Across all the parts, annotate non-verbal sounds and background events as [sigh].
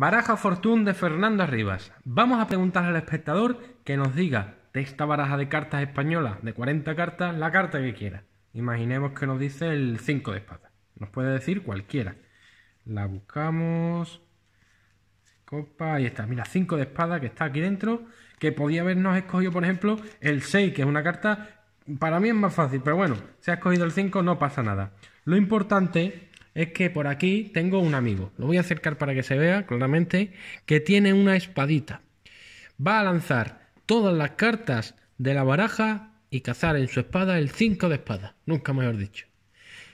Baraja Fortune de Fernando Arribas. Vamos a preguntar al espectador que nos diga de esta baraja de cartas española, de 40 cartas, la carta que quiera. Imaginemos que nos dice el 5 de espada. Nos puede decir cualquiera. La buscamos. Copa, ahí está. Mira, 5 de espada que está aquí dentro. Que podía habernos escogido, por ejemplo, el 6, que es una carta. Para mí es más fácil, pero bueno, si ha escogido el 5, no pasa nada. Lo importante es que por aquí tengo un amigo, lo voy a acercar para que se vea claramente, que tiene una espadita. Va a lanzar todas las cartas de la baraja y cazar en su espada el 5 de espada, nunca mejor dicho.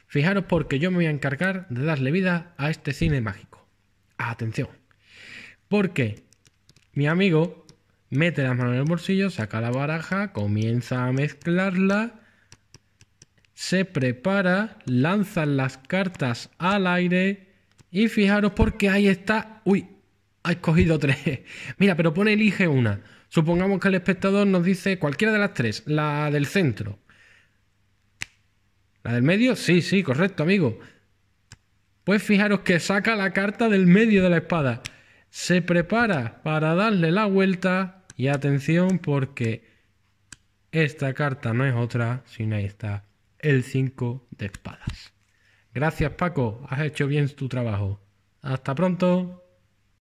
Fijaros porque yo me voy a encargar de darle vida a este cine mágico. Atención. Porque mi amigo mete las manos en el bolsillo, saca la baraja, comienza a mezclarla se prepara, lanzan las cartas al aire y fijaros porque ahí está. Uy, ha escogido tres. [laughs] Mira, pero pone elige una. Supongamos que el espectador nos dice cualquiera de las tres, la del centro. ¿La del medio? Sí, sí, correcto, amigo. Pues fijaros que saca la carta del medio de la espada. Se prepara para darle la vuelta y atención porque esta carta no es otra, sino está el 5 de espadas. Gracias Paco, has hecho bien tu trabajo. Hasta pronto.